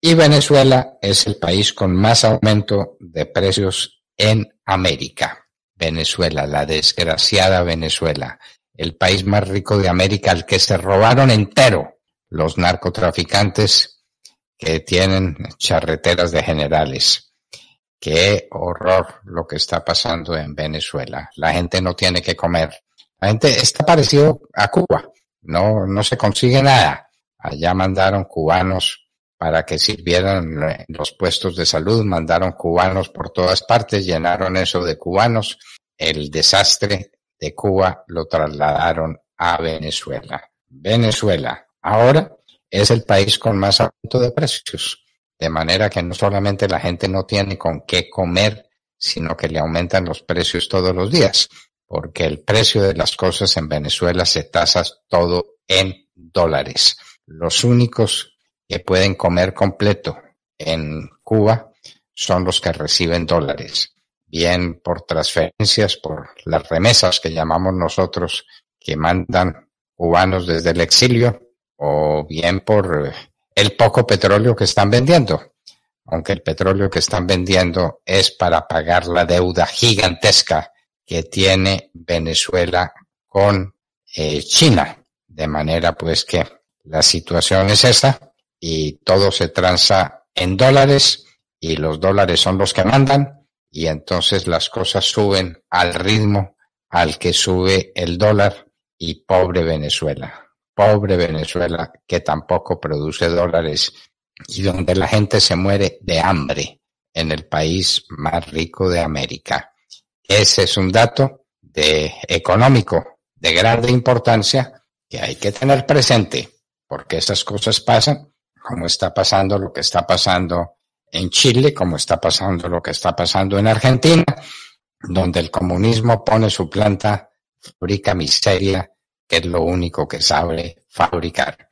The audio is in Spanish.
Y Venezuela es el país con más aumento de precios en América. Venezuela, la desgraciada Venezuela, el país más rico de América al que se robaron entero los narcotraficantes que tienen charreteras de generales. Qué horror lo que está pasando en Venezuela. La gente no tiene que comer. La gente está parecido a Cuba. No, no se consigue nada. Allá mandaron cubanos para que sirvieran eh, los puestos de salud, mandaron cubanos por todas partes, llenaron eso de cubanos, el desastre de Cuba lo trasladaron a Venezuela. Venezuela ahora es el país con más aumento de precios, de manera que no solamente la gente no tiene con qué comer, sino que le aumentan los precios todos los días, porque el precio de las cosas en Venezuela se tasa todo en dólares. Los únicos que pueden comer completo en Cuba son los que reciben dólares, bien por transferencias, por las remesas que llamamos nosotros, que mandan cubanos desde el exilio, o bien por eh, el poco petróleo que están vendiendo, aunque el petróleo que están vendiendo es para pagar la deuda gigantesca que tiene Venezuela con eh, China. De manera pues que la situación es esta y todo se transa en dólares y los dólares son los que mandan y entonces las cosas suben al ritmo al que sube el dólar y pobre Venezuela, pobre Venezuela que tampoco produce dólares y donde la gente se muere de hambre en el país más rico de América. Ese es un dato de económico de grande importancia que hay que tener presente porque esas cosas pasan como está pasando lo que está pasando en Chile, como está pasando lo que está pasando en Argentina, donde el comunismo pone su planta, fabrica miseria, que es lo único que sabe fabricar.